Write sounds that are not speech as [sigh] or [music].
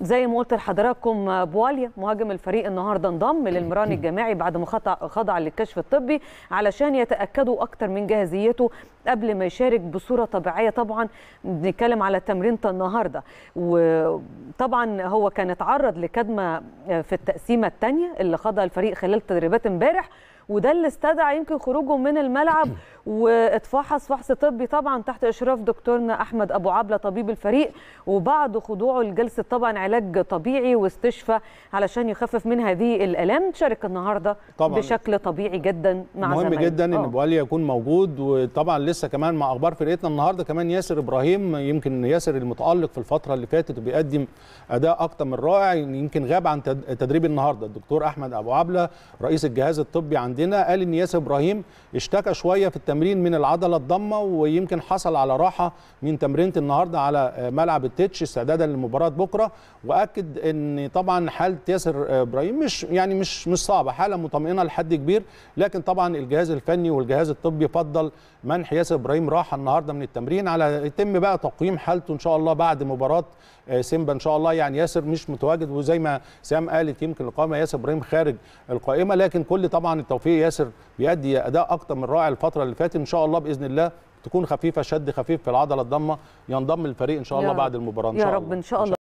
زي ما قلت لحضراتكم بواليا مهاجم الفريق النهارده انضم [coughs] للمران الجماعي بعد ما خضع للكشف الطبي علشان يتاكدوا اكتر من جاهزيته قبل ما يشارك بصوره طبيعيه طبعا بنتكلم على تمرينه النهارده وطبعا هو كان اتعرض لكدمه في التقسيمه الثانيه اللي خضع الفريق خلال تدريبات امبارح وده اللي استدعى يمكن خروجه من الملعب [clears throat] واتفحص فحص طبي طبعا تحت اشراف دكتورنا احمد ابو عبله طبيب الفريق وبعد خضوعه لجلسه طبعا علاج طبيعي واستشفى علشان يخفف من هذه الالام شارك النهارده طبعا بشكل طبيعي جدا مع مهم زمان. جدا ان آه. ابو علي يكون موجود وطبعا لسه كمان مع اخبار فرقتنا النهارده كمان ياسر ابراهيم يمكن ياسر المتالق في الفتره اللي فاتت وبيقدم اداء اكتر من رائع يمكن غاب عن تدريب النهارده الدكتور احمد ابو عبله رئيس الجهاز الطبي عند عندنا قال ان ياسر ابراهيم اشتكى شويه في التمرين من العضله الضمه ويمكن حصل على راحه من تمرينه النهارده على ملعب التتش استعدادا لمباراه بكره واكد ان طبعا حاله ياسر ابراهيم مش يعني مش مش صعبه حاله مطمئنه لحد كبير لكن طبعا الجهاز الفني والجهاز الطبي فضل منح ياسر ابراهيم راحه النهارده من التمرين على يتم بقى تقييم حالته ان شاء الله بعد مباراه سيمبا ان شاء الله يعني ياسر مش متواجد وزي ما سام قالت يمكن القائمه ياسر ابراهيم خارج القائمه لكن كل طبعا التوفيق في ياسر بيأدي اداء اكتر من رائع الفتره اللي فاتت ان شاء الله باذن الله تكون خفيفه شد خفيف في العضله الضمه ينضم الفريق ان شاء الله بعد المباراه ان شاء الله يا رب ان شاء الله